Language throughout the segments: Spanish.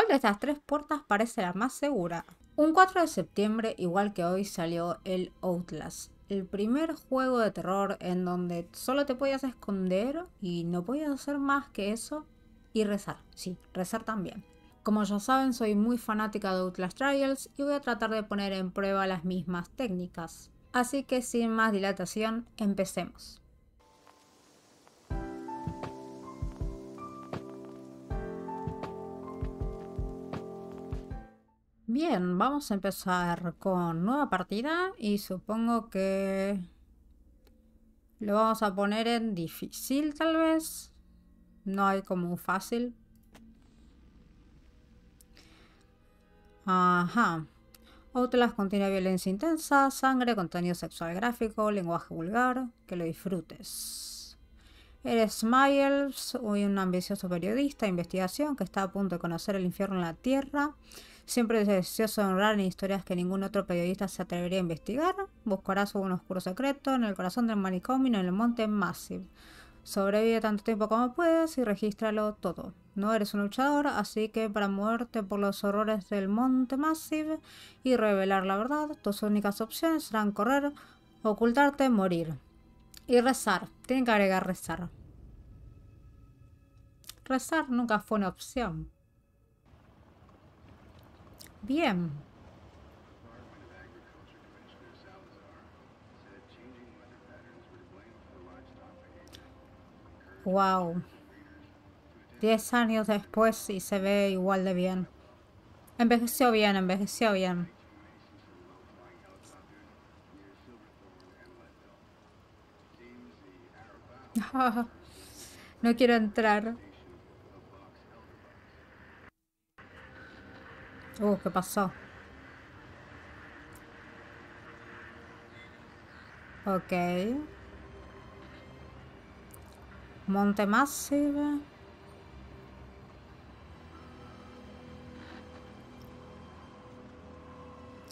¿Cuál de estas tres puertas parece la más segura? Un 4 de septiembre, igual que hoy, salió el Outlast, el primer juego de terror en donde solo te podías esconder y no podías hacer más que eso y rezar. Sí, rezar también. Como ya saben, soy muy fanática de Outlast Trials y voy a tratar de poner en prueba las mismas técnicas. Así que sin más dilatación, empecemos. Bien, vamos a empezar con nueva partida y supongo que lo vamos a poner en difícil tal vez. No hay como un fácil. Ajá. Otras contiene violencia intensa, sangre, contenido sexual gráfico, lenguaje vulgar. Que lo disfrutes. Eres Miles, un ambicioso periodista de investigación que está a punto de conocer el infierno en la Tierra. Siempre deseoso de honrar en historias que ningún otro periodista se atrevería a investigar. Buscarás un oscuro secreto en el corazón del manicomio en el monte Massive. Sobrevive tanto tiempo como puedas y regístralo todo. No eres un luchador, así que para muerte por los horrores del monte Massive y revelar la verdad, tus únicas opciones serán correr, ocultarte, morir. Y rezar. Tienen que agregar rezar. Rezar nunca fue una opción. Bien. Wow. Diez años después y se ve igual de bien. Envejeció bien, envejeció bien. no quiero entrar. Oh, ¿qué pasó? Ok. Monte Massive.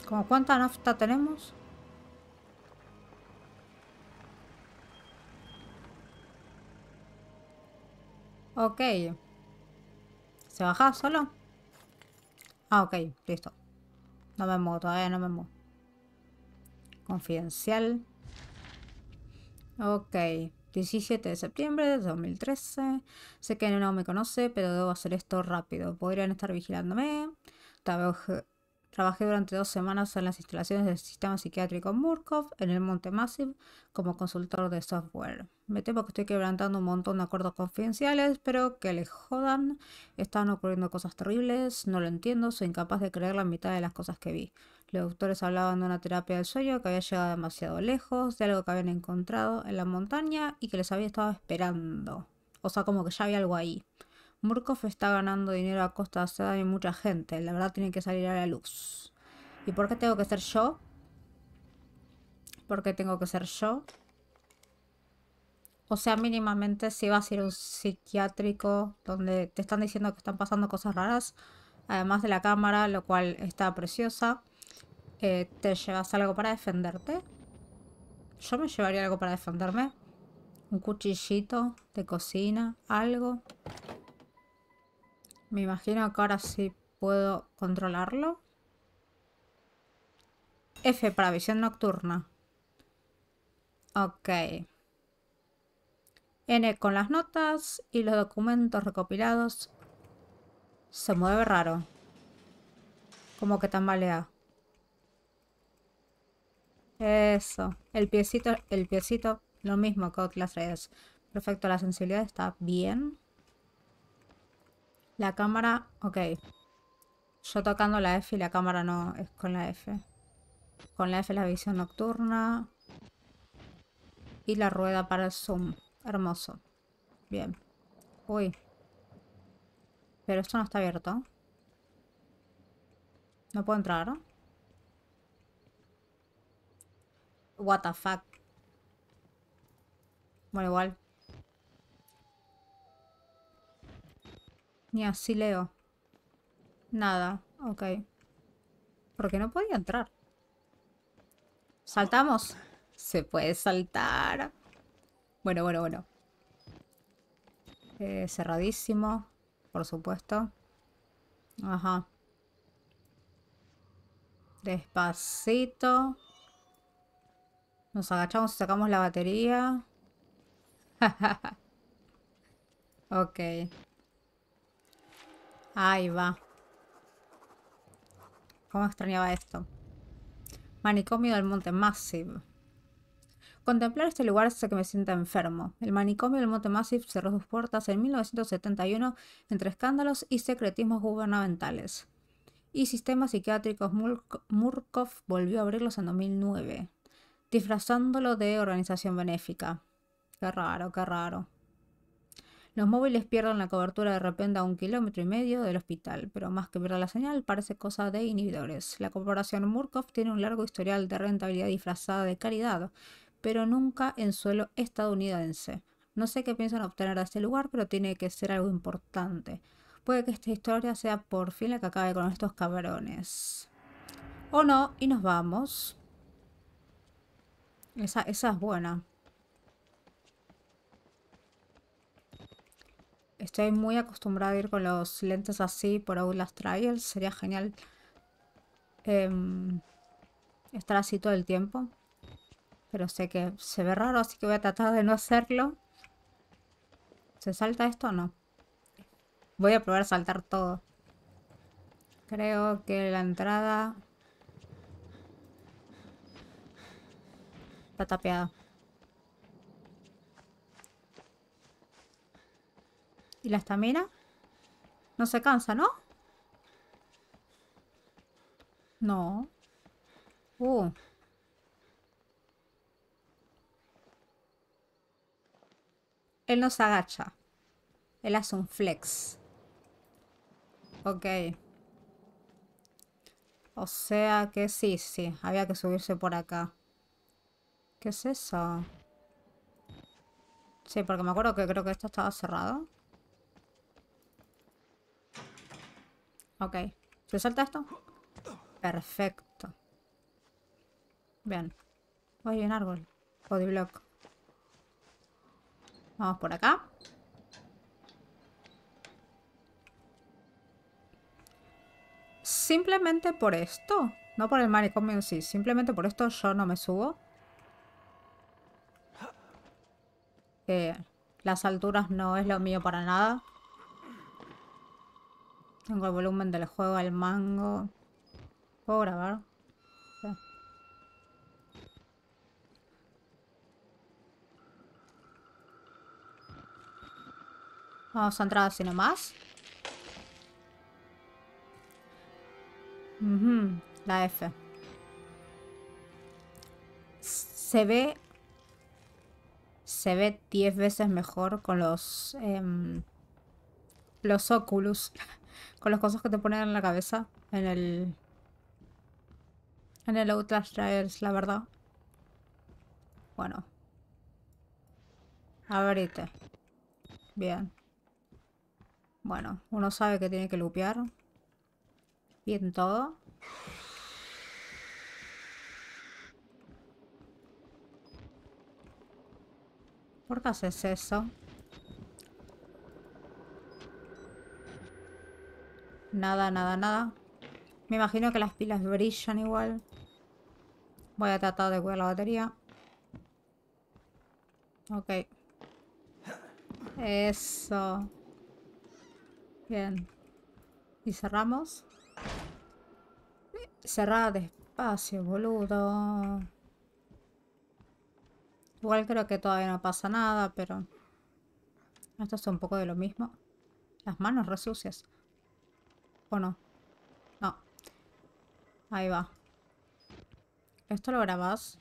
¿Cómo cuánta nafta tenemos? Ok. ¿Se baja solo? Ah, ok, listo. No me muevo todavía, no me muevo. Confidencial. Ok. 17 de septiembre de 2013. Sé que no me conoce, pero debo hacer esto rápido. Podrían estar vigilándome. Tal vez Trabajé durante dos semanas en las instalaciones del sistema psiquiátrico Murkov en el Monte Massive como consultor de software. Me temo que estoy quebrantando un montón de acuerdos confidenciales, pero que les jodan. Están ocurriendo cosas terribles, no lo entiendo, soy incapaz de creer la mitad de las cosas que vi. Los doctores hablaban de una terapia del sueño que había llegado demasiado lejos, de algo que habían encontrado en la montaña y que les había estado esperando. O sea, como que ya había algo ahí. Murkoff está ganando dinero a costa de mucha gente. La verdad tiene que salir a la luz. ¿Y por qué tengo que ser yo? ¿Por qué tengo que ser yo? O sea, mínimamente si vas a ir a un psiquiátrico donde te están diciendo que están pasando cosas raras, además de la cámara, lo cual está preciosa, eh, ¿te llevas algo para defenderte? Yo me llevaría algo para defenderme. Un cuchillito de cocina, algo. Me imagino que ahora sí puedo controlarlo. F para visión nocturna. Ok. N con las notas y los documentos recopilados. Se mueve raro. Como que tambalea. Eso. El piecito, el piecito, lo mismo que otras redes. Perfecto, la sensibilidad está bien. La cámara, ok. Yo tocando la F y la cámara no es con la F. Con la F la visión nocturna. Y la rueda para el zoom. Hermoso. Bien. Uy. Pero esto no está abierto. No puedo entrar. What the fuck. Bueno, igual. Ni así leo. Nada, ok. Porque no podía entrar. ¿Saltamos? Se puede saltar. Bueno, bueno, bueno. Eh, cerradísimo, por supuesto. Ajá. Despacito. Nos agachamos y sacamos la batería. ok. Ahí va. ¿Cómo extrañaba esto? Manicomio del Monte Massive. Contemplar este lugar hace que me sienta enfermo. El manicomio del Monte Massive cerró sus puertas en 1971 entre escándalos y secretismos gubernamentales. Y sistemas psiquiátricos Murkov volvió a abrirlos en 2009, disfrazándolo de organización benéfica. Qué raro, qué raro. Los móviles pierden la cobertura de repente a un kilómetro y medio del hospital, pero más que perder la señal parece cosa de inhibidores. La corporación Murkoff tiene un largo historial de rentabilidad disfrazada de caridad, pero nunca en suelo estadounidense. No sé qué piensan obtener de este lugar, pero tiene que ser algo importante. Puede que esta historia sea por fin la que acabe con estos cabrones. O no, y nos vamos. esa es buena. Estoy muy acostumbrada a ir con los lentes así por Outlast Trials. Sería genial em, estar así todo el tiempo. Pero sé que se ve raro, así que voy a tratar de no hacerlo. ¿Se salta esto o no? Voy a probar a saltar todo. Creo que la entrada... Está tapeada. y la estamina. No se cansa, ¿no? No. Uh. Él no se agacha. Él hace un flex. Ok. O sea que sí, sí. Había que subirse por acá. ¿Qué es eso? Sí, porque me acuerdo que creo que esto estaba cerrado. Ok. ¿Se salta esto? Perfecto. Bien. Voy un árbol. Bodyblock. Vamos por acá. Simplemente por esto. No por el manicomio en sí. Simplemente por esto yo no me subo. Que las alturas no es lo mío para nada. Tengo el volumen del juego al mango. ¿Puedo grabar? Vamos a entrar así nomás. La F. Se ve... Se ve 10 veces mejor con los... Em, los Oculus. con las cosas que te ponen en la cabeza en el en el Outlast Trials, la verdad. Bueno. ahorita Bien. Bueno, uno sabe que tiene que lupear. Bien todo. ¿Por qué haces eso? Nada, nada, nada. Me imagino que las pilas brillan igual. Voy a tratar de cuidar la batería. Ok. Eso. Bien. Y cerramos. Cerrada despacio, boludo. Igual creo que todavía no pasa nada, pero... Esto es un poco de lo mismo. Las manos resucias. ¿O no? No. Ahí va. ¿Esto lo grabas?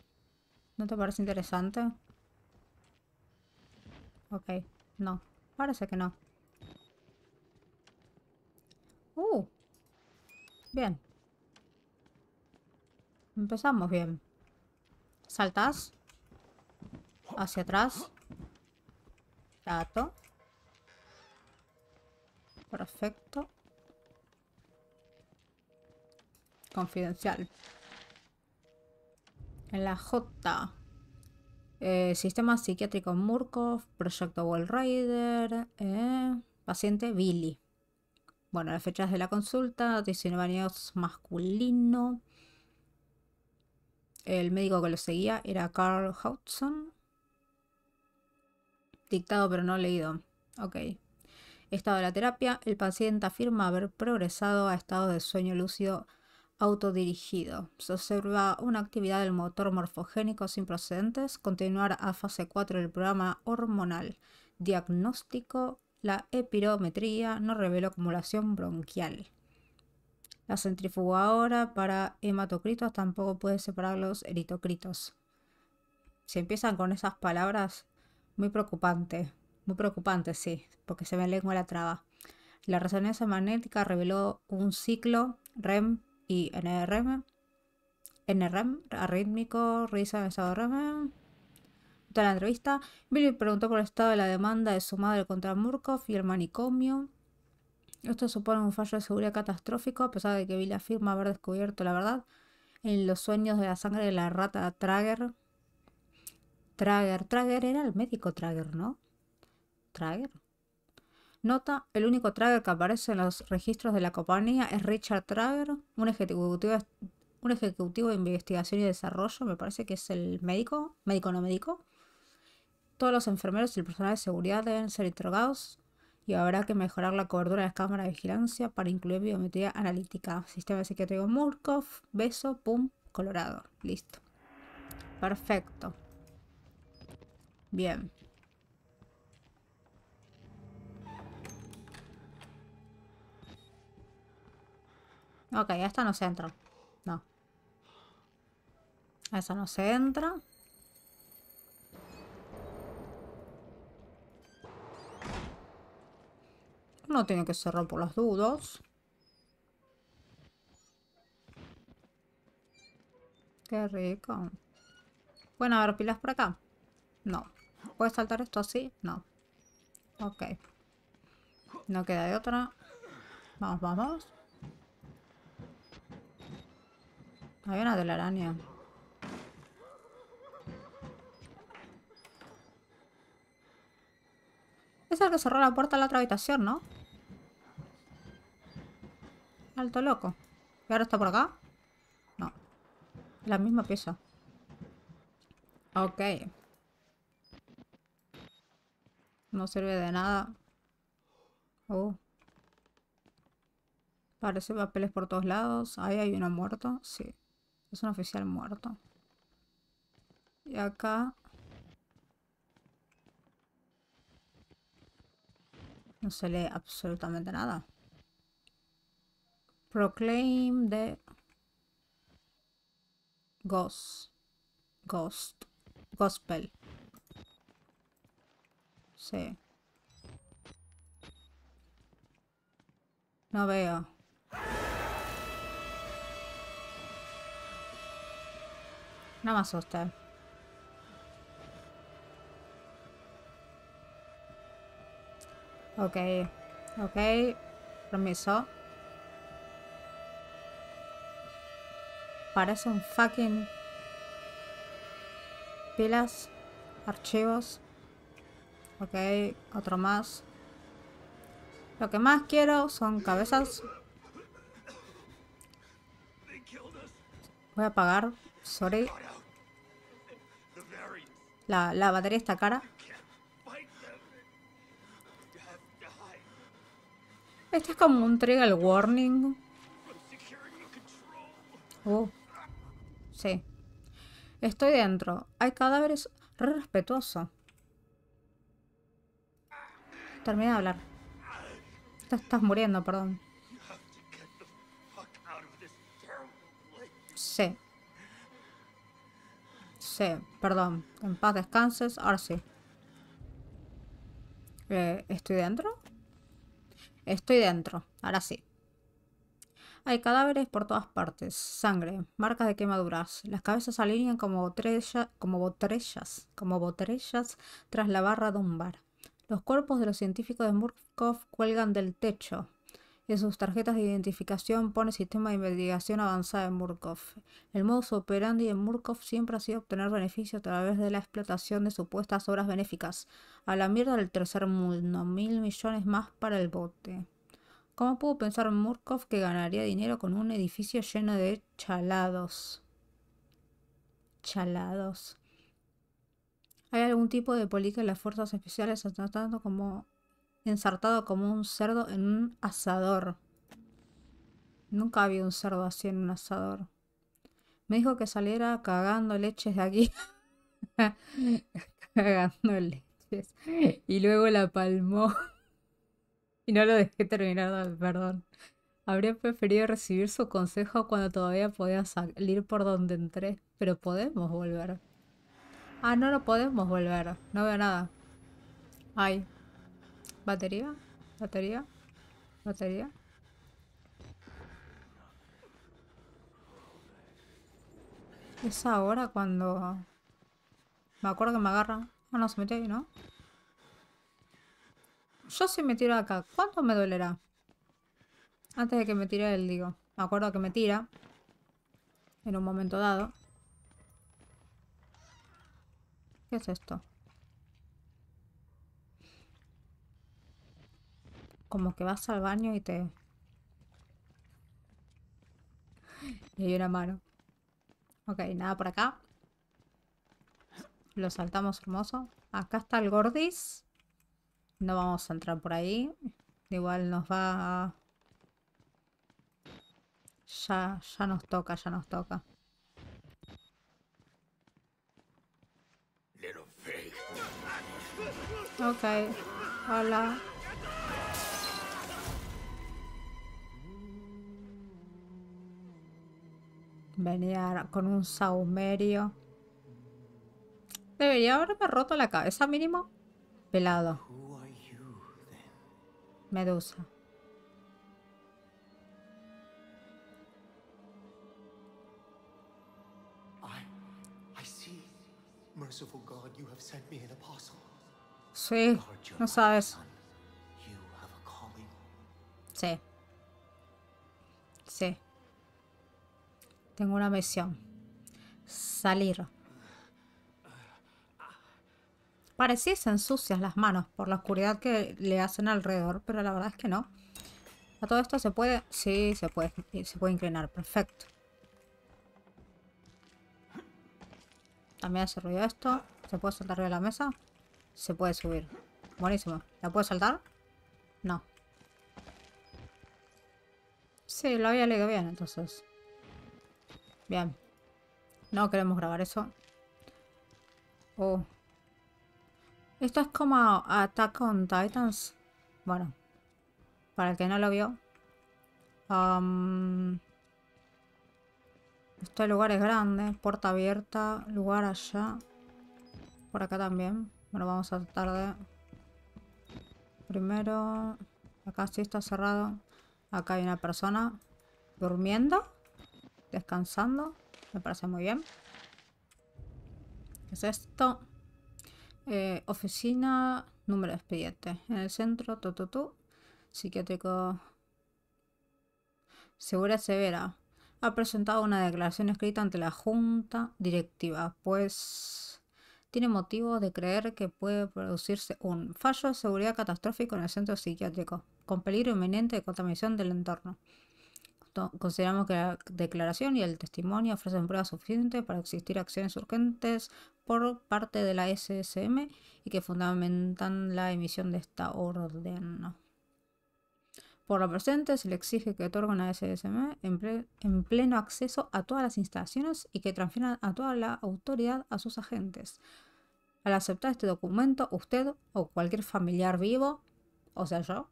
¿No te parece interesante? Ok, no. Parece que no. Uh. Bien. Empezamos bien. Saltas. Hacia atrás. Tato. Perfecto. Confidencial. En la J. Eh, sistema psiquiátrico Murkov, proyecto Wallrider. Eh, paciente Billy. Bueno, las fechas de la consulta, 19 años masculino. El médico que lo seguía era Carl Hudson. Dictado pero no leído. Ok. Estado de la terapia. El paciente afirma haber progresado a estado de sueño lúcido autodirigido. Se observa una actividad del motor morfogénico sin procedentes, continuar a fase 4 del programa hormonal. Diagnóstico, la epirometría no reveló acumulación bronquial. La centrifugadora para hematocritos tampoco puede separar los eritocritos. Si empiezan con esas palabras, muy preocupante, muy preocupante, sí, porque se me lengua la traba. La resonancia magnética reveló un ciclo REM y NRM, NRM, arrítmico, risa RM. Toda la entrevista, Billy preguntó por el estado de la demanda de su madre contra Murkoff y el manicomio. Esto supone un fallo de seguridad catastrófico, a pesar de que Billy afirma haber descubierto la verdad en los sueños de la sangre de la rata Trager. Trager, Trager era el médico Trager, ¿no? Trager. Nota, el único Trager que aparece en los registros de la compañía es Richard Trager, un ejecutivo, un ejecutivo de investigación y desarrollo, me parece que es el médico, médico no médico. Todos los enfermeros y el personal de seguridad deben ser interrogados y habrá que mejorar la cobertura de las cámaras de vigilancia para incluir biometría analítica. Sistema de psiquiátrico Murkov, beso, pum, colorado. Listo. Perfecto. Bien. Ok, esta no se entra. No. Esta no se entra. No tiene que cerrar por los dudos. Qué rico. Bueno, a ver, pilas por acá. No. ¿Puedes saltar esto así? No. Ok. No queda de otra. Vamos, vamos. Hay una araña. Es el que cerró la puerta a la otra habitación, ¿no? Alto loco. ¿Y ahora está por acá? No. La misma pieza. Ok. No sirve de nada. Oh. Parece papeles por todos lados. Ahí hay uno muerto. Sí. Es un oficial muerto. Y acá... No se lee absolutamente nada. Proclaim de... Ghost. Ghost. Gospel. Sí. No veo. no me asusta. Ok, ok, permiso. Parece un fucking... Pilas, archivos. Ok, otro más. Lo que más quiero son cabezas. Voy a apagar, sorry. La, batería está cara. Este es como un trigger warning. Oh. Sí. Estoy dentro. Hay cadáveres re respetuoso. Terminé de hablar. estás muriendo, perdón. Sí perdón. En paz descanses, ahora sí. Eh, ¿Estoy dentro? Estoy dentro, ahora sí. Hay cadáveres por todas partes, sangre, marcas de quemaduras. Las cabezas se alinean como, botrella, como botellas, como botellas tras la barra de un bar. Los cuerpos de los científicos de Murkov cuelgan del techo, en sus tarjetas de identificación pone Sistema de Investigación Avanzada en Murkoff. El modus operandi en Murkoff siempre ha sido obtener beneficios a través de la explotación de supuestas obras benéficas. A la mierda del tercer mundo, mil millones más para el bote. ¿Cómo pudo pensar Murkoff que ganaría dinero con un edificio lleno de chalados? Chalados. Hay algún tipo de política en las fuerzas especiales, tratando como ensartado como un cerdo en un asador. Nunca había un cerdo así en un asador. Me dijo que saliera cagando leches de aquí. cagando leches. Y luego la palmó. y no lo dejé terminar, perdón. Habría preferido recibir su consejo cuando todavía podía salir por donde entré, pero podemos volver. Ah, no, lo podemos volver. No veo nada. Ay, Batería, batería, batería. Es ahora cuando... Me acuerdo que me agarra. Ah, no, se metió ahí, ¿no? Yo si me tiro acá, ¿cuánto me dolerá? Antes de que me tire él, digo. Me acuerdo que me tira. En un momento dado. ¿Qué es esto? como que vas al baño y te... Y hay una mano. Ok, nada por acá. Lo saltamos hermoso. Acá está el gordis. No vamos a entrar por ahí. Igual nos va a... Ya, ya nos toca, ya nos toca. Ok. Hola. Venía con un saumerio. Debería haberme roto la cabeza mínimo. Pelado. Medusa. Sí, no sabes. Sí. Sí. Tengo una misión. Salir. Pareciesen sucias las manos por la oscuridad que le hacen alrededor, pero la verdad es que no. ¿A todo esto se puede? Sí, se puede, se puede inclinar. Perfecto. También hace ruido esto. ¿Se puede saltar de la mesa? Se puede subir. Buenísimo. ¿La puedo saltar? No. Sí, lo había leído bien, entonces. Bien. No queremos grabar eso. Oh. Esto es como Attack on Titans. Bueno. Para el que no lo vio. Um, este lugar es grande. Puerta abierta. Lugar allá. Por acá también. Bueno, vamos a tratar de... Primero... Acá sí está cerrado. Acá hay una persona. ¿Durmiendo? descansando. Me parece muy bien. ¿Qué es esto? Eh, oficina, número de expediente. En el centro, Toto tu, Psiquiátrico. Segura severa. Ha presentado una declaración escrita ante la Junta Directiva, pues tiene motivo de creer que puede producirse un fallo de seguridad catastrófico en el centro psiquiátrico, con peligro inminente de contaminación del entorno. Consideramos que la declaración y el testimonio ofrecen pruebas suficientes para existir acciones urgentes por parte de la SSM y que fundamentan la emisión de esta orden. Por lo presente, se le exige que otorgue a SSM en, en pleno acceso a todas las instalaciones y que transfiera a toda la autoridad a sus agentes. Al aceptar este documento, usted o cualquier familiar vivo, o sea yo,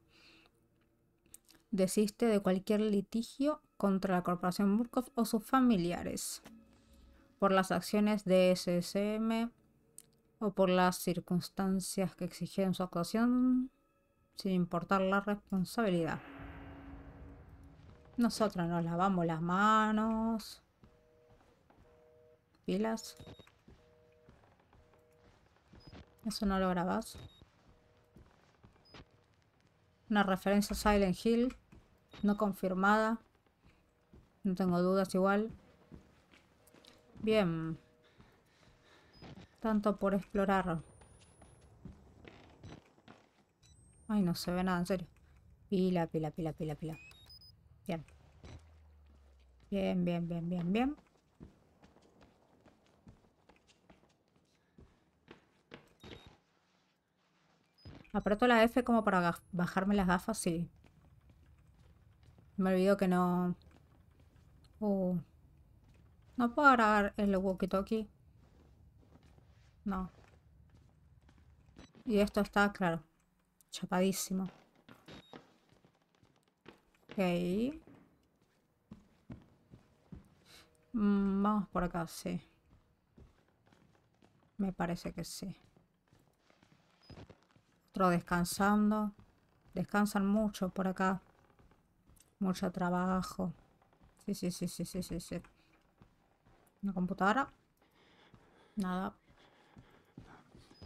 desiste de cualquier litigio contra la Corporación Murkoff o sus familiares por las acciones de SSM o por las circunstancias que exigieron su actuación sin importar la responsabilidad. Nosotros nos lavamos las manos. Pilas. Eso no lo grabas Una referencia a Silent Hill. No confirmada. No tengo dudas igual. Bien. Tanto por explorar. Ay, no se ve nada, en serio. Pila, pila, pila, pila, pila. Bien. Bien, bien, bien, bien, bien. Apreto la F como para bajarme las gafas, sí. Me olvidó que no... Uh. no puedo agarrar el walkie-talkie. No. Y esto está, claro, chapadísimo. Ok. Mm, vamos por acá, sí. Me parece que sí. Otro descansando. Descansan mucho por acá. Mucho trabajo. Sí, sí, sí, sí, sí, sí, Una computadora. Nada.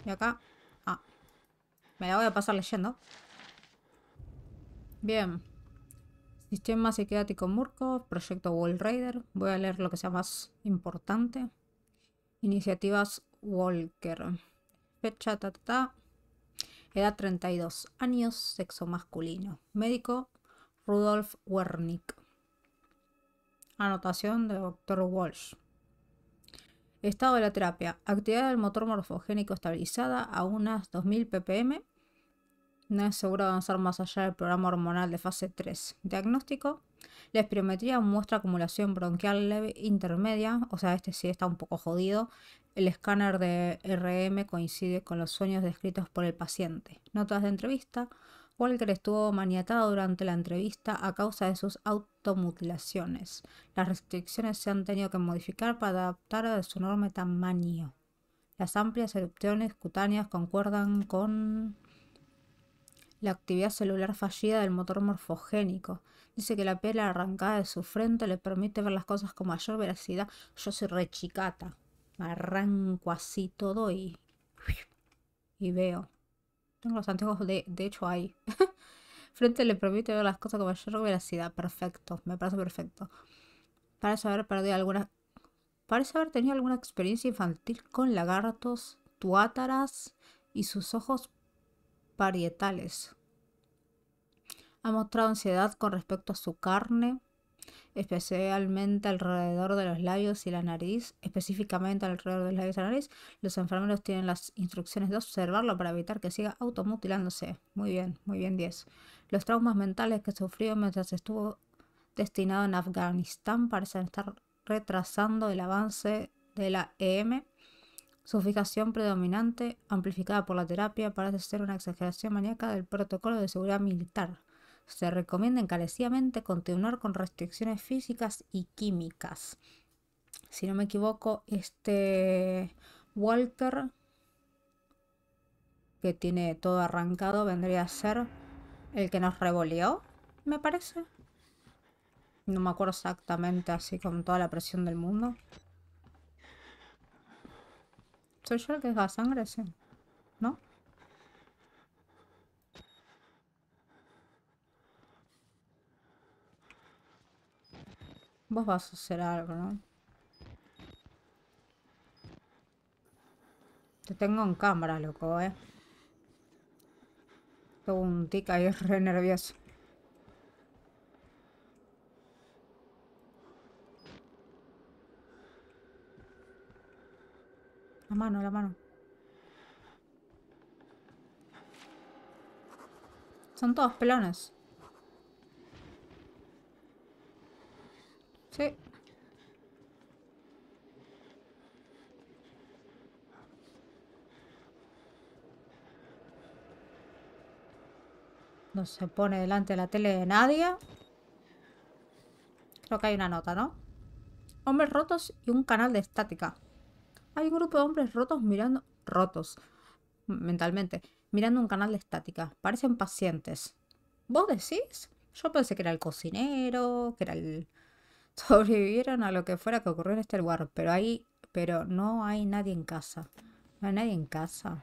Y acá. Ah. Me voy a pasar leyendo. Bien. Sistema psiquiátrico Murkov, proyecto Wall Raider. Voy a leer lo que sea más importante. Iniciativas Walker. Fecha, ta, ta, ta. Edad 32 años, sexo masculino. Médico, Rudolf Wernick. Anotación de Dr. Walsh. Estado de la terapia. Actividad del motor morfogénico estabilizada a unas 2000 ppm. No es seguro avanzar más allá del programa hormonal de fase 3. Diagnóstico. La espirometría muestra acumulación bronquial leve intermedia, o sea, este sí está un poco jodido. El escáner de RM coincide con los sueños descritos por el paciente. Notas de entrevista. Walker estuvo maniatado durante la entrevista a causa de sus automutilaciones. Las restricciones se han tenido que modificar para adaptar a su enorme tamaño. Las amplias erupciones cutáneas concuerdan con la actividad celular fallida del motor morfogénico. Dice que la piel arrancada de su frente le permite ver las cosas con mayor veracidad. Yo soy rechicata. Me arranco así todo y, y veo los anteojos de, de hecho hay Frente le permite ver las cosas con mayor veracidad. Perfecto, me parece perfecto. Parece haber perdido alguna. Parece haber tenido alguna experiencia infantil con lagartos, tuátaras y sus ojos parietales. Ha mostrado ansiedad con respecto a su carne, especialmente alrededor de los labios y la nariz, específicamente alrededor de los labios y la nariz, los enfermeros tienen las instrucciones de observarlo para evitar que siga automutilándose. Muy bien, muy bien 10. Los traumas mentales que sufrió mientras estuvo destinado en Afganistán parecen estar retrasando el avance de la EM. Su predominante, amplificada por la terapia, parece ser una exageración maníaca del protocolo de seguridad militar. Se recomienda encarecidamente continuar con restricciones físicas y químicas. Si no me equivoco, este walter que tiene todo arrancado, vendría a ser el que nos revoleó, me parece. No me acuerdo exactamente así con toda la presión del mundo. ¿Soy yo el que es la sangre? Sí. Vos vas a hacer algo, ¿no? Te tengo en cámara, loco, ¿eh? Tengo un tic ahí re nervioso. La mano, la mano. Son todos pelones. No se pone delante de la tele de nadie. Creo que hay una nota, ¿no? Hombres rotos y un canal de estática. Hay un grupo de hombres rotos mirando... Rotos. Mentalmente. Mirando un canal de estática. Parecen pacientes. ¿Vos decís? Yo pensé que era el cocinero, que era el sobrevivieron a lo que fuera que ocurrió en este lugar, pero ahí, pero no hay nadie en casa. No hay nadie en casa.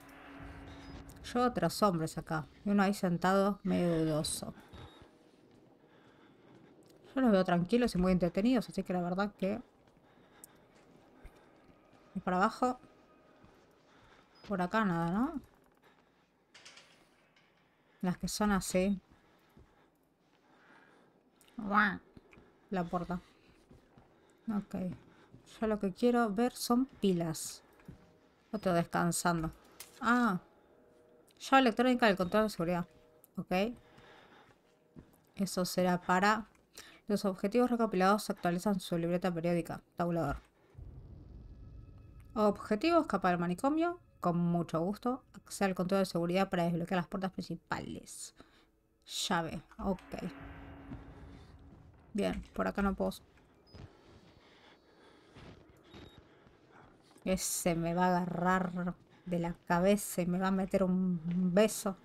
Yo otros hombres acá, y uno ahí sentado medio dudoso. Yo los veo tranquilos y muy entretenidos, así que la verdad que... Y para abajo. Por acá nada, ¿no? Las que son así. La puerta. Ok. Yo lo que quiero ver son pilas. Otro descansando. Ah. Llave electrónica del control de seguridad. Ok. Eso será para... Los objetivos recopilados se actualizan su libreta periódica. Tabulador. Objetivo, escapar del manicomio. Con mucho gusto. Acceder al control de seguridad para desbloquear las puertas principales. Llave. Ok. Bien, por acá no puedo Ese me va a agarrar de la cabeza y me va a meter un beso.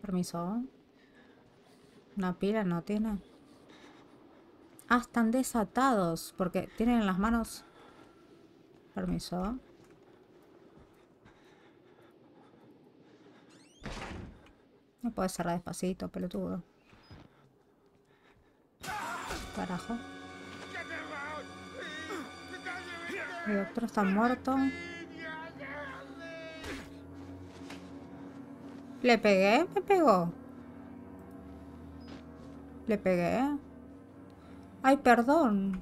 Permiso. Una pila no tiene. Ah, están desatados porque tienen las manos. Permiso. No puede cerrar despacito, pelotudo. Carajo. El otro está muerto. ¿Le pegué? ¿Me pegó? ¿Le pegué? Ay, perdón.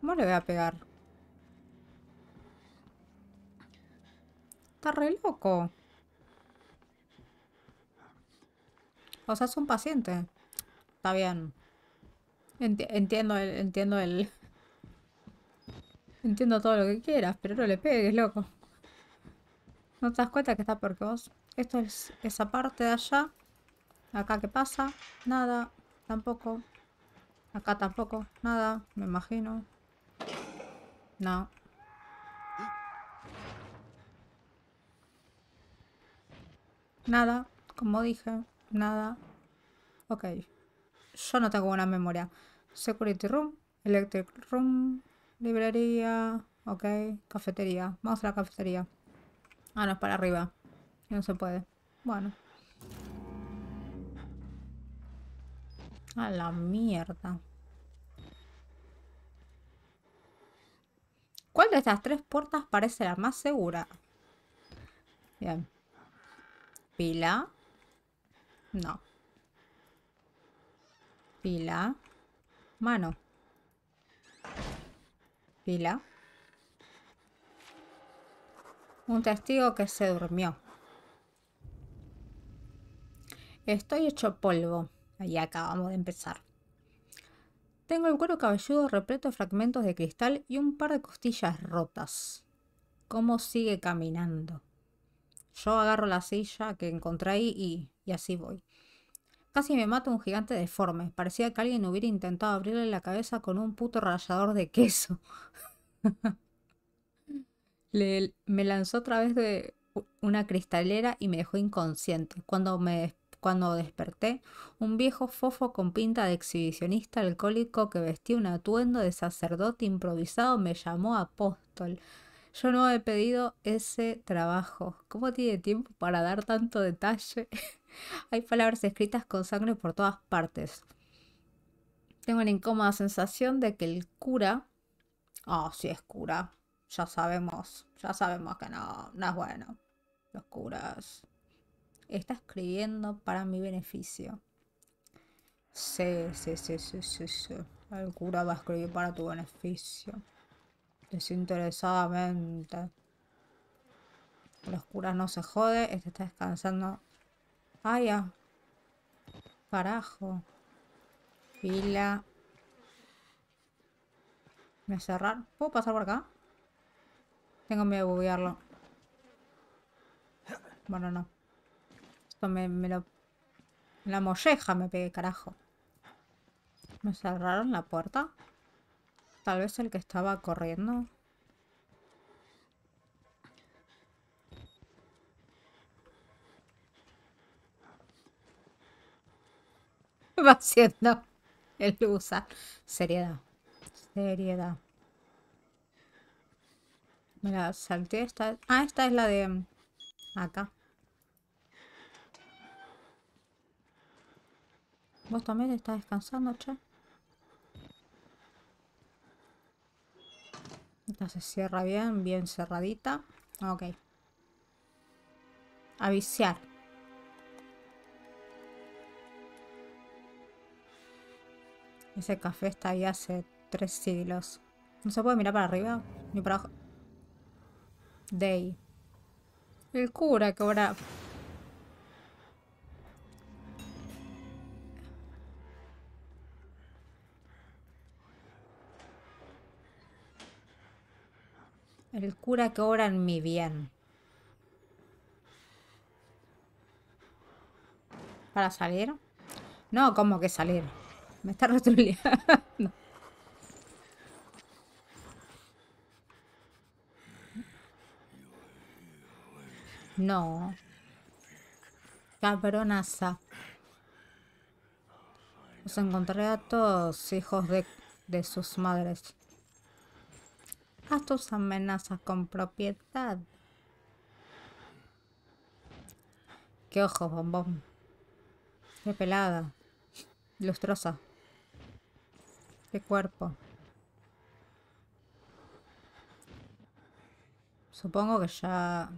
¿Cómo le voy a pegar? Está re loco. O sea, es un paciente está bien. entiendo entiendo el... Entiendo todo lo que quieras, pero no le pegues, loco. ¿No te das cuenta que está porque vos? Esto es esa parte de allá. Acá, ¿qué pasa? Nada. Tampoco. Acá tampoco. Nada, me imagino. No. Nada, como dije, nada. Ok. Yo no tengo buena memoria. Security room, electric room, librería, ok, cafetería. Vamos a la cafetería. Ah, no, es para arriba. No se puede. Bueno. A la mierda. ¿Cuál de estas tres puertas parece la más segura? Bien. ¿Pila? No pila, mano, pila, un testigo que se durmió. Estoy hecho polvo. ahí acabamos de empezar. Tengo el cuero cabelludo repleto de fragmentos de cristal y un par de costillas rotas. ¿Cómo sigue caminando? Yo agarro la silla que encontré ahí y así voy. Casi me mata un gigante deforme. Parecía que alguien hubiera intentado abrirle la cabeza con un puto rallador de queso. Le, me lanzó a través de una cristalera y me dejó inconsciente. Cuando me cuando desperté, un viejo fofo con pinta de exhibicionista alcohólico que vestía un atuendo de sacerdote improvisado me llamó apóstol. Yo no he pedido ese trabajo. ¿Cómo tiene tiempo para dar tanto detalle? Hay palabras escritas con sangre por todas partes. Tengo una incómoda sensación de que el cura... Ah, oh, sí es cura. Ya sabemos, ya sabemos que no, no es bueno. Los curas. Está escribiendo para mi beneficio. Sí, sí, sí, sí, sí, sí. El cura va a escribir para tu beneficio. Desinteresadamente. Los curas no se jode, este está descansando Ah, Carajo. Pila. Me cerrar. ¿Puedo pasar por acá? Tengo miedo de buguearlo. Bueno, no. Esto me, me lo... La molleja me pegué, carajo. ¿Me cerraron la puerta? Tal vez el que estaba corriendo. va haciendo el USA. Seriedad. Seriedad. mira la Esta. Ah, esta es la de mm, acá. ¿Vos también estás descansando, che? Esta se cierra bien, bien cerradita. Ok. Aviciar. Ese café está ahí hace tres siglos. No se puede mirar para arriba ni para abajo. Day. El cura que ora... El cura que obra en mi bien. ¿Para salir? No, ¿cómo que salir? Me está retuleando. No. Cabronaza. Os encontré a todos hijos de, sus madres. A tus amenazas con propiedad. Qué ojos, bombón. Qué pelada. Lustrosa. ¿Qué cuerpo? Supongo que ya...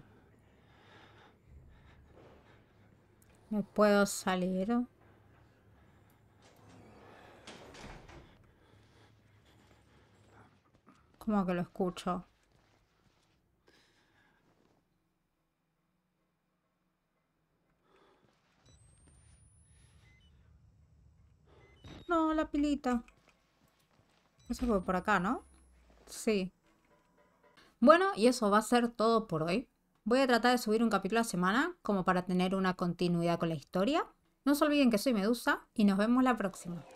¿Me puedo salir? Como que lo escucho? No, la pilita. Eso fue por acá, ¿no? Sí. Bueno, y eso va a ser todo por hoy. Voy a tratar de subir un capítulo a semana como para tener una continuidad con la historia. No se olviden que soy Medusa y nos vemos la próxima.